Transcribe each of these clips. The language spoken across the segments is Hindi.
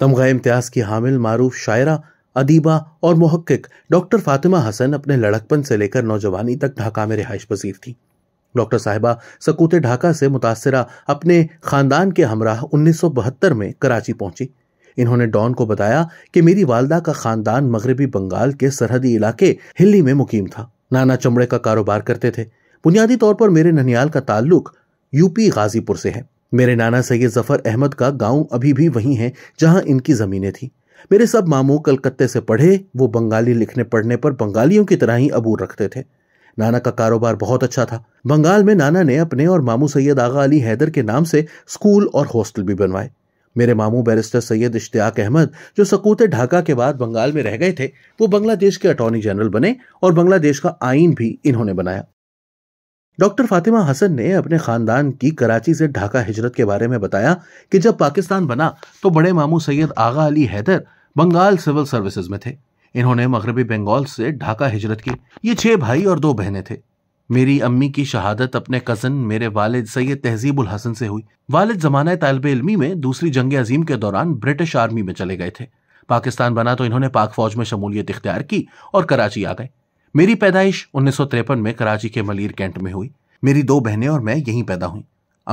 तमगा इम्तियाज की हामिल मारूफ शायरा अदीबा और महक्क डॉक्टर फातिमा हसन अपने लड़कपन से लेकर नौजवानी तक ढाका में रिहाइश पसीर थी डॉक्टर साहिबा सकूत ढाका से मुतासरा अपने खानदान के हमराह 1972 में कराची पहुंची इन्होंने डॉन को बताया कि मेरी वालदा का खानदान मगरबी बंगाल के सरहदी इलाके हिल्ली में मुकीम था नाना चमड़े का कारोबार करते थे बुनियादी तौर पर मेरे ननियाल का ताल्लुक यूपी गाजीपुर से है मेरे नाना सैयद जफर अहमद का गांव अभी भी वही है जहां इनकी ज़मीनें थी मेरे सब मामू कलकत्ते से पढ़े वो बंगाली लिखने पढ़ने पर बंगालियों की तरह ही अबूर रखते थे नाना का कारोबार बहुत अच्छा था बंगाल में नाना ने अपने और मामू सैयद आगा अली हैदर के नाम से स्कूल और हॉस्टल भी बनवाए मेरे मामू बैरिस्टर सैयद इश्तियाक अहमद जो सकूत ढाका के बाद बंगाल में रह गए थे वो बांग्लादेश के अटॉर्नी जनरल बने और बांग्लादेश का आइन भी इन्होंने बनाया डॉक्टर फातिमा हसन ने अपने खानदान की कराची से ढाका हिजरत के बारे में बताया कि जब पाकिस्तान बना तो बड़े मामू सैयद आगा अली हैदर बंगाल सिविल सर्विसेज में थे इन्होंने मगरबी बंगाल से ढाका हिजरत की ये छह भाई और दो बहनें थे मेरी अम्मी की शहादत अपने कज़न मेरे वालिद सैयद तहजीबुल हसन से हुई वालिद जमाना तालब इलमी में दूसरी जंग अजीम के दौरान ब्रिटिश आर्मी में चले गए थे पाकिस्तान बना तो इन्होंने पाक फौज में शमूलियत इख्तियार की और कराची आ गए मेरी पैदाइश उन्नीस में कराची के मलिर कैंट में हुई मेरी दो बहनें और मैं यहीं पैदा हुई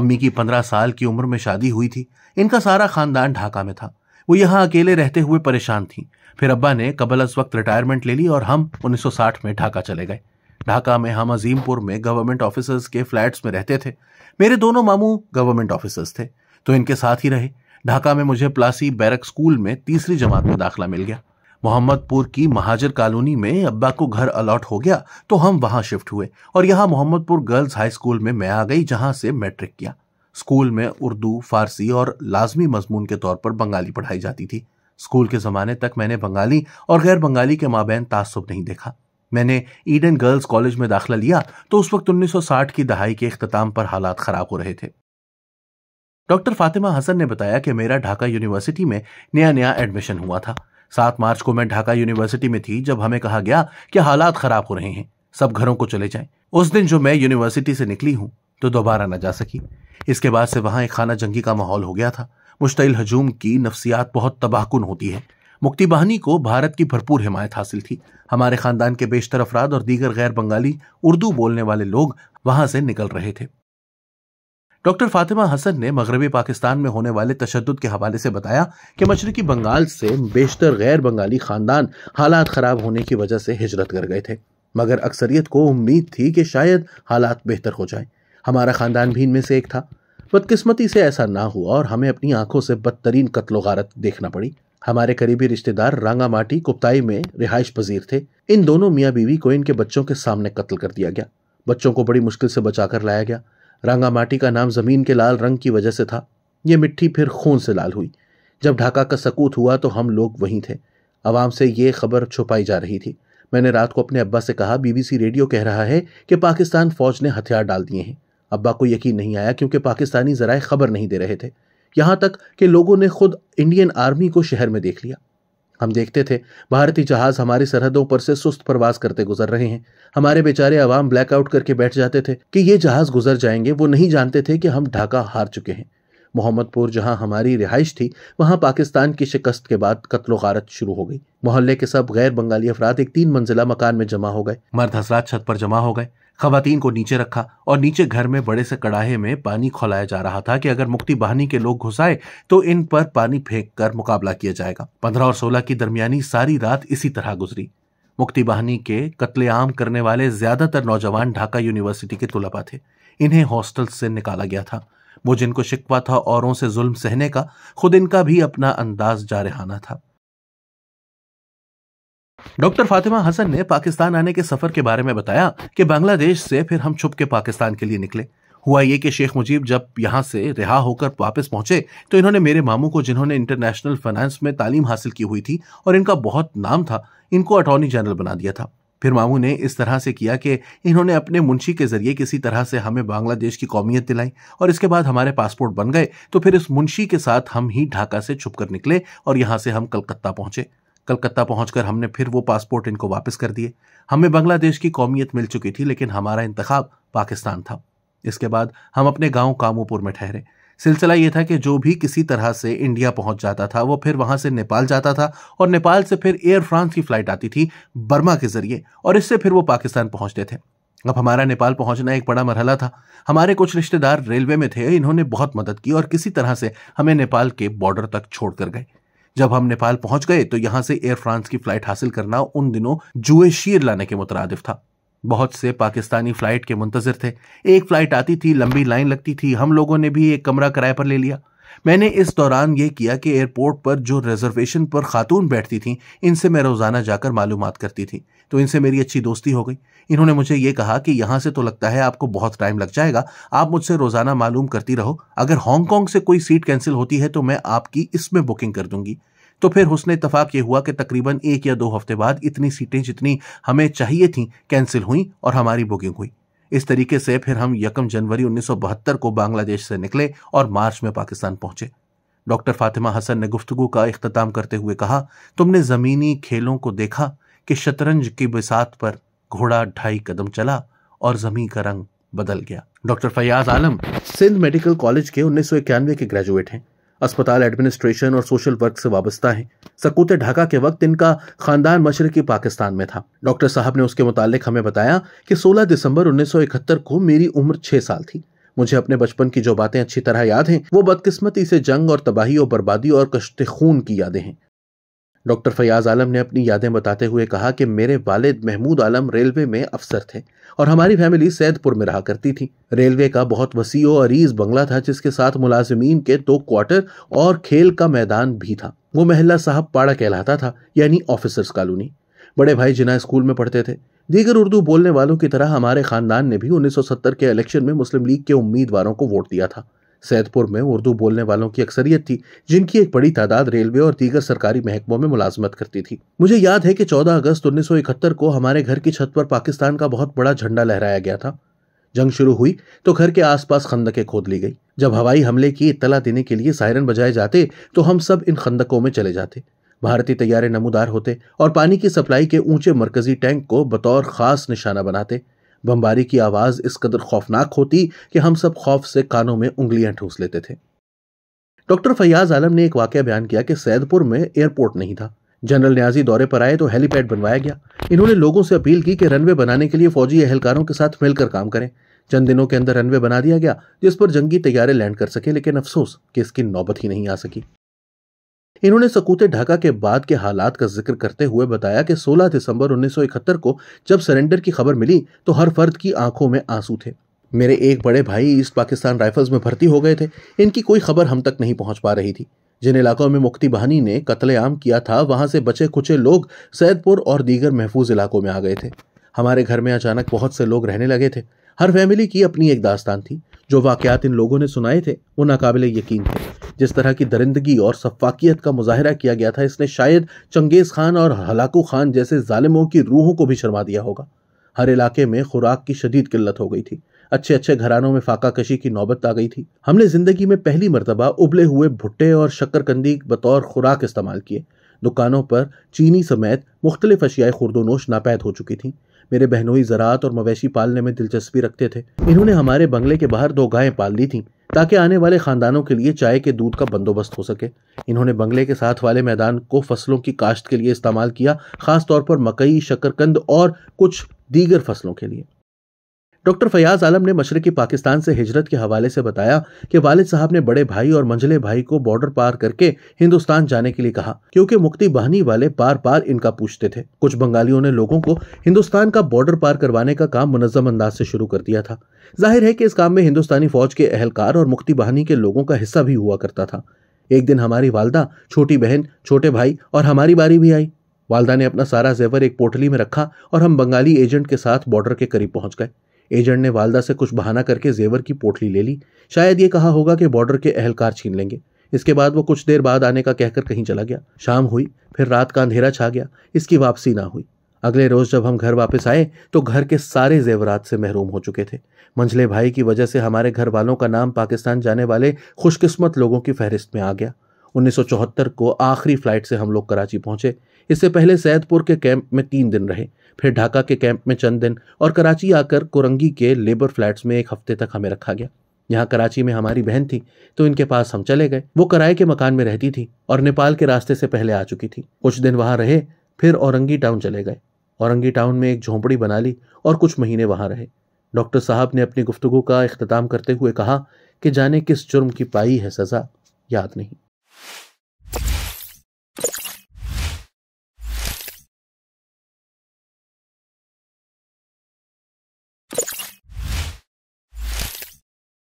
अम्मी की पंद्रह साल की उम्र में शादी हुई थी इनका सारा खानदान ढाका में था वो यहाँ अकेले रहते हुए परेशान थी फिर अब्बा ने कबल अस वक्त रिटायरमेंट ले ली और हम 1960 में ढाका चले गए ढाका में हम अजीमपुर में गवर्नमेंट ऑफिसर्स के फ्लैट्स में रहते थे मेरे दोनों मामू गवर्नमेंट ऑफिसर्स थे तो इनके साथ ही रहे ढाका में मुझे प्लासी बैरक स्कूल में तीसरी जमात में दाखिला मिल गया मोहम्मदपुर की महाजर कॉलोनी में अब्बा को घर अलॉट हो गया तो हम वहां शिफ्ट हुए और यहाँ मोहम्मदपुर गर्ल्स हाई स्कूल में मैं आ गई जहां से मैट्रिक किया स्कूल में उर्दू फारसी और लाजमी मजमून के तौर पर बंगाली पढ़ाई जाती थी स्कूल के ज़माने तक मैंने बंगाली और गैर बंगाली के माबेन तासुब नहीं देखा मैंने ईडन गर्ल्स कॉलेज में दाखिला लिया तो उस वक्त 1960 की दहाई के अख्ताम पर हालात ख़राब हो रहे थे डॉक्टर फातिमा हसन ने बताया कि मेरा ढाका यूनिवर्सिटी में नया नया एडमिशन हुआ था सात मार्च को मैं ढाका यूनिवर्सिटी में थी जब हमें कहा गया कि हालात खराब हो रहे हैं सब घरों को चले जाएं उस दिन जो मैं यूनिवर्सिटी से निकली हूं तो दोबारा ना जा सकी इसके बाद से वहां एक खाना जंगी का माहौल हो गया था मुश्तिल हजूम की नफसियात बहुत तबाहकुन होती है मुक्ति बहानी को भारत की भरपूर हिमायत हासिल थी हमारे खानदान के बेशतर अफराद और दीगर गैर बंगाली उर्दू बोलने वाले लोग वहां से निकल रहे थे डॉक्टर फातिमा हसन ने मगरबी पाकिस्तान में होने वाले तशद के हवाले से बताया कि मशरकी बंगाल से बेशतर गैर बंगाली खानदान हालात ख़राब होने की वजह से हिजरत कर गए थे मगर अक्सरियत को उम्मीद थी कि शायद हालात बेहतर हो जाएं हमारा ख़ानदान भी इनमें से एक था बदकिस्मती से ऐसा ना हुआ और हमें अपनी आंखों से बदतरीन कत्लो गारत देखना पड़ी हमारे करीबी रिश्तेदार माटी कुप्ताई में रिहाइश पजीर थे इन दोनों मियाँ बीवी को इनके बच्चों के सामने कत्ल कर दिया गया बच्चों को बड़ी मुश्किल से बचाकर लाया गया रांगामाटी का नाम जमीन के लाल रंग की वजह से था ये मिट्टी फिर खून से लाल हुई जब ढाका का सकूत हुआ तो हम लोग वहीं थे आवाम से ये खबर छुपाई जा रही थी मैंने रात को अपने अब्बा से कहा बीबीसी रेडियो कह रहा है कि पाकिस्तान फौज ने हथियार डाल दिए हैं अब्बा को यकीन नहीं आया क्योंकि पाकिस्तानी जराए खबर नहीं दे रहे थे यहाँ तक कि लोगों ने खुद इंडियन आर्मी को शहर में देख लिया हम देखते थे भारतीय जहाज हमारी सरहदों पर से सुस्त प्रवास करते गुजर रहे हैं हमारे बेचारे आवाम ब्लैकआउट करके बैठ जाते थे कि ये जहाज गुजर जाएंगे वो नहीं जानते थे कि हम ढाका हार चुके हैं मोहम्मदपुर जहां हमारी रिहाइश थी वहां पाकिस्तान की शिकस्त के बाद कत्लो गारत शुरू हो गई मोहल्ले के सब गैर बंगाली अफराद एक तीन मंजिला मकान में जमा हो गए मर्द हजरात छत पर जमा हो गए खवतीन को नीचे रखा और नीचे घर में बड़े से कड़ाहे में पानी खोलाया जा रहा था कि अगर मुक्ति बहानी के लोग घुस आए तो इन पर पानी फेंक कर मुकाबला किया जाएगा पंद्रह और सोलह की दरमियानी सारी रात इसी तरह गुजरी मुक्ति बहानी के कत्लेआम करने वाले ज्यादातर नौजवान ढाका यूनिवर्सिटी के तुलबा थे इन्हें हॉस्टल से निकाला गया था वो जिनको शिकवा था औरों से जुल्म सहने का खुद इनका भी अपना अंदाज जारहाना था डॉक्टर फातिमा हसन ने पाकिस्तान आने के सफर के बारे में बताया कि बांग्लादेश से फिर हम छुप के पाकिस्तान के लिए निकले हुआ ये कि शेख मुजीब जब यहाँ से रिहा होकर वापस पहुंचे तो इन्होंने मेरे मामू को जिन्होंने इंटरनेशनल फाइनेंस में तालीम हासिल की हुई थी और इनका बहुत नाम था इनको अटॉर्नी जनरल बना दिया था फिर मामू ने इस तरह से किया कि इन्होंने अपने मुंशी के जरिए किसी तरह से हमें बांग्लादेश की कौमियत दिलाई और इसके बाद हमारे पासपोर्ट बन गए तो फिर इस मुंशी के साथ हम ही ढाका से छुप निकले और यहाँ से हम कलकत्ता पहुंचे कलकत्ता पहुंचकर हमने फिर वो पासपोर्ट इनको वापस कर दिए हमें बांग्लादेश की कौमियत मिल चुकी थी लेकिन हमारा इंतखब पाकिस्तान था इसके बाद हम अपने गांव कामोपुर में ठहरे सिलसिला ये था कि जो भी किसी तरह से इंडिया पहुंच जाता था वो फिर वहां से नेपाल जाता था और नेपाल से फिर एयर फ्रांस की फ्लाइट आती थी बर्मा के जरिए और इससे फिर वो पाकिस्तान पहुंचते थे अब हमारा नेपाल पहुंचना एक बड़ा मरहला था हमारे कुछ रिश्तेदार रेलवे में थे इन्होंने बहुत मदद की और किसी तरह से हमें नेपाल के बॉर्डर तक छोड़ कर गए जब हम नेपाल पहुंच गए तो यहां से एयर फ्रांस की फ्लाइट हासिल करना उन दिनों जुए शीर लाने के मुतरद था बहुत से पाकिस्तानी फ्लाइट के मुंतजर थे एक फ्लाइट आती थी लंबी लाइन लगती थी हम लोगों ने भी एक कमरा किराए पर ले लिया मैंने इस दौरान ये किया कि एयरपोर्ट पर जो रिजर्वेशन पर खातून बैठती थी इनसे मैं रोज़ाना जाकर मालूम करती थी तो इनसे मेरी अच्छी दोस्ती हो गई इन्होंने मुझे ये कहा कि यहाँ से तो लगता है आपको बहुत टाइम लग जाएगा आप मुझसे रोज़ाना मालूम करती रहो अगर हांगकॉन्ग से कोई सीट कैंसिल होती है तो मैं आपकी इसमें बुकिंग कर दूंगी तो फिर हुसन इतफाक ये हुआ कि तकरीबन एक या दो हफ्ते बाद इतनी सीटें जितनी हमें चाहिए थी कैंसिल हुई और हमारी बुकिंग हुई इस तरीके से फिर हम यकम जनवरी 1972 को बांग्लादेश से निकले और मार्च में पाकिस्तान पहुंचे डॉक्टर फातिमा हसन ने गुफ्तगु का अख्ताम करते हुए कहा तुमने ज़मीनी खेलों को देखा कि शतरंज की बिसात पर घोड़ा ढाई कदम चला और ज़मीन का रंग बदल गया doctor Fayaz Alam Sindh Medical College के उन्नीस के ग्रेजुएट हैं अस्पताल एडमिनिस्ट्रेशन और सोशल वर्क से वाबस्ता हैं सकूत ढाका के वक्त इनका खानदान मशरकी पाकिस्तान में था डॉक्टर साहब ने उसके मुतालिक हमें बताया कि 16 दिसंबर 1971 को मेरी उम्र 6 साल थी मुझे अपने बचपन की जो बातें अच्छी तरह याद हैं वो बदकिस्मती से जंग और तबाही और बर्बादी और कश्त खून की यादें हैं डॉक्टर फयाज आलम ने अपनी यादें बताते हुए कहा कि मेरे वालिद महमूद आलम रेलवे में अफसर थे और हमारी फैमिली सैदपुर में रहा करती थी रेलवे का बहुत वसी अरीज बंगला था जिसके साथ मुलाजमीन के दो क्वार्टर और खेल का मैदान भी था वो महल्ला साहब पाड़ा कहलाता था यानी ऑफिसर्स कॉलोनी बड़े भाई जिना स्कूल में पढ़ते थे दीगर उर्दू बोलने वालों की तरह हमारे खानदान ने भी 1970 के इलेक्शन में मुस्लिम लीग के उम्मीदवारों को वोट दिया था सैदपुर में उर्दू बोलने वालों की अक्सरियत थी जिनकी एक बड़ी तादाद रेलवे और दीगर सरकारी महकमों में मुलाजमत करती थी मुझे याद है कि 14 अगस्त 1971 को हमारे घर की छत पर पाकिस्तान का बहुत बड़ा झंडा लहराया गया था जंग शुरू हुई तो घर के आसपास खंदकें खोद ली गई जब हवाई हमले की इतला देने के लिए सायरन बजाए जाते तो हम सब इन खंदकों में चले जाते भारतीय तैयारे नमूदार होते और पानी की सप्लाई के ऊंचे मरकजी टैंक को बतौर खास निशाना बनाते बमबारी की आवाज़ इस कदर खौफनाक होती कि हम सब खौफ से कानों में उंगलियां ठूस लेते थे डॉक्टर फैयाज आलम ने एक वाक़ बयान किया कि सैदपुर में एयरपोर्ट नहीं था जनरल न्याजी दौरे पर आए तो हेलीपैड बनवाया गया इन्होंने लोगों से अपील की कि रनवे बनाने के लिए फौजी एहलकारों के साथ मिलकर काम करें चंद दिनों के अंदर रनवे बना दिया गया जिस पर जंगी तैयारे लैंड कर सके लेकिन अफसोस कि इसकी नौबत ही नहीं आ सकी इन्होंने सकूत ढाका के बाद के हालात का जिक्र करते हुए बताया कि 16 दिसंबर 1971 को जब सरेंडर की खबर मिली तो हर फर्द की आंखों में आंसू थे मेरे एक बड़े भाई ईस्ट पाकिस्तान राइफल्स में भर्ती हो गए थे इनकी कोई खबर हम तक नहीं पहुंच पा रही थी जिन इलाकों में मुक्ति बहानी ने कत्लेआम किया था वहां से बचे कुचे लोग सैदपुर और दीगर महफूज इलाकों में आ गए थे हमारे घर में अचानक बहुत से लोग रहने लगे थे हर फैमिली की अपनी एक दास्तान थी जो वाकयात इन लोगों ने सुनाए थे वो नाकाबिल यकीन थे जिस तरह की दरिंदगी और सफाकियत का मुजाहरा किया गया था इसने शायद चंगेज़ खान और हलाकू खान जैसे जालिमों की रूहों को भी शर्मा दिया होगा हर इलाके में खुराक की शदीद किल्लत हो गई थी अच्छे अच्छे घरानों में फाका कशी की नौबत आ गई थी हमने जिंदगी में पहली मरतबा उबले हुए भुट्टे और शक्करकंदी बतौर खुराक इस्तेमाल किए दुकानों पर चीनी समेत मुख्तलिफ अशियाए खुरदोनोश नापैद हो चुकी थी मेरे बहनोई ज़रात और मवेशी पालने में दिलचस्पी रखते थे इन्होंने हमारे बंगले के बाहर दो गायें पाल दी थीं ताकि आने वाले ख़ानदानों के लिए चाय के दूध का बंदोबस्त हो सके इन्होंने बंगले के साथ वाले मैदान को फसलों की काश्त के लिए इस्तेमाल किया ख़ासतौर पर मकई शकरकंद और कुछ दीगर फसलों के लिए डॉक्टर फयाज आलम ने मशरकी पाकिस्तान से हिजरत के हवाले से बताया कि वालिद साहब ने बड़े भाई और मंझले भाई को बॉर्डर पार करके हिंदुस्तान जाने के लिए कहा क्योंकि मुक्ति बहनी वाले पार पार इनका पूछते थे कुछ बंगालियों ने लोगों को हिंदुस्तान का बॉर्डर पार करवाने का काम मुनजम अंदाज से शुरू कर दिया था जाहिर है कि इस काम में हिंदुस्तानी फौज के अहलकार और मुक्ति बहनी के लोगों का हिस्सा भी हुआ करता था एक दिन हमारी वालदा छोटी बहन छोटे भाई और हमारी बारी भी आई वालदा ने अपना सारा जेवर एक पोटली में रखा और हम बंगाली एजेंट के साथ बॉर्डर के करीब पहुंच गए एजेंट ने वालदा से कुछ बहाना करके जेवर की पोटली ले ली शायद ये कहा होगा कि बॉर्डर के अहलकार छीन लेंगे इसके बाद वो कुछ देर बाद आने का कहकर कहीं चला गया शाम हुई फिर रात का अंधेरा छा गया इसकी वापसी ना हुई अगले रोज जब हम घर वापस आए तो घर के सारे जेवरात से महरूम हो चुके थे मंझले भाई की वजह से हमारे घर वालों का नाम पाकिस्तान जाने वाले खुशकिस्मत लोगों की फहरिस्त में आ गया 1974 को आखिरी फ्लाइट से हम लोग कराची पहुंचे इससे पहले सैदपुर के कैंप में तीन दिन रहे फिर ढाका के कैंप में चंद दिन और कराची आकर कोरंगी के लेबर फ्लैट्स में एक हफ्ते तक हमें रखा गया यहाँ कराची में हमारी बहन थी तो इनके पास हम चले गए वो कराए के मकान में रहती थी और नेपाल के रास्ते से पहले आ चुकी थी कुछ दिन वहाँ रहे फिर औरंगी टाउन चले गए औरंगी टाउन में एक झोंपड़ी बना ली और कुछ महीने वहाँ रहे डॉक्टर साहब ने अपनी गुफ्तु का अख्ताम करते हुए कहा कि जाने किस जुर्म की पाई है सज़ा याद नहीं